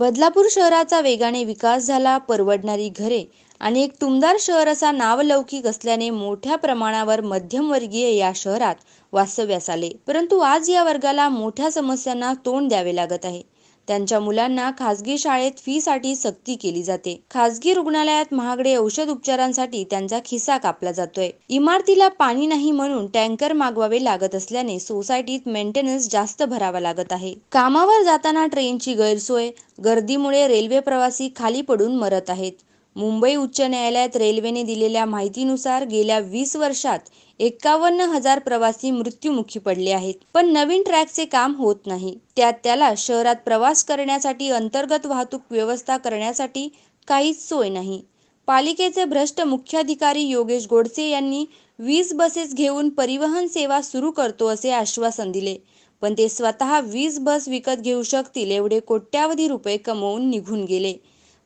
बदलापूर शहराचा वेगाने विकास झाला परवडणारी घरे आणि एक तुमदार शहर असा नावलौकिक असल्याने मोठ्या प्रमाणावर मध्यमवर्गीय या शहरात वास्तव्यास आले परंतु आज या वर्गाला मोठ्या समस्यांना तोंड द्यावे लागत आहे त्यांच्या मुलांना खासगी शाळेत फीसाठी सक्ती केली जाते खासगी रुग्णालयात महागडे औषध उपचारांसाठी त्यांचा खिस्सा कापला जातोय इमारतीला पाणी नाही म्हणून टँकर मागवावे लागत असल्याने सोसायटीत मेंटेनन्स जास्त भरावा लागत आहे कामावर जाताना ट्रेनची गैरसोय गर्दीमुळे रेल्वे प्रवासी खाली पडून मरत आहेत मुंबई उच्च न्यायालयात रेल्वेने दिलेल्या माहितीनुसार गेल्या वीस वर्षात एक्कावन्न हजार प्रवासी मृत्यूमुखी पडले आहेत पण नवीन ट्रॅकचे काम होत नाही त्यात त्याला शहरात प्रवास करण्यासाठी अंतर्गत वाहतूक व्यवस्था करण्यासाठी काहीच सोय नाही पालिकेचे भ्रष्ट मुख्याधिकारी योगेश गोडसे यांनी वीज बसेस घेऊन परिवहन सेवा सुरू करतो असे आश्वासन दिले पण ते स्वतः वीज बस विकत घेऊ शकतील एवढे कोट्यावधी रुपये कमवून निघून गेले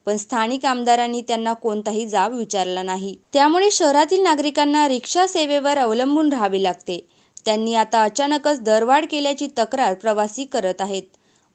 पण स्थानिक आमदारांनी त्यांना कोणताही जाब विचारला नाही त्यामुळे शहरातील नागरिकांना रिक्षा सेवेवर अवलंबून राहावे लागते त्यांनी आता अचानकच दरवाढ केल्याची तक्रार प्रवासी करत आहेत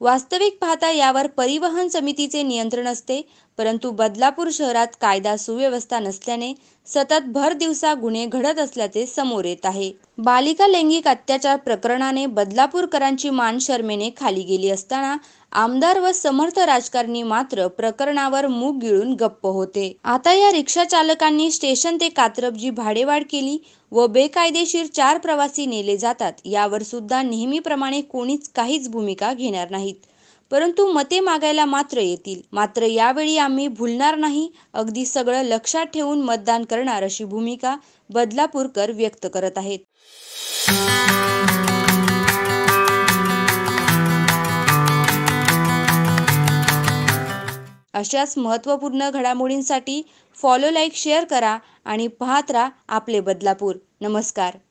वास्तविक पाहता यावर परिवहन समितीचे नियंत्रण असते परंतु बदलापूर शहरात कायदा सुव्यवस्था नसल्याने सतत भर दिवसा गुन्हे घडत असल्याचे समोर येत आहे बालिका लैंगिक अत्याचार प्रकरणाने बदलापूरकरांची मान शर्मेने खाली गेली असताना आमदार व समर्थ राजकारणी मात्र प्रकरणावर मूग गिळून गप्प होते आता या रिक्षा चालकांनी स्टेशन ते कात्रपजी भाडेवाढ केली व बेकायदेशीर चार प्रवासी नेले जातात यावर सुद्धा नेहमीप्रमाणे कोणीच काहीच भूमिका घेणार नाहीत परंतु मते मागायला मात्र येतील मात्र यावेळी आम्ही भुलणार नाही अगदी सगळं लक्षात ठेवून मतदान करणार अशी भूमिका बदलापूरकर व्यक्त करत आहेत अशाच महत्त्वपूर्ण घडामोडींसाठी फॉलो लाईक शेअर करा आणि पाहत राहा आपले बदलापूर नमस्कार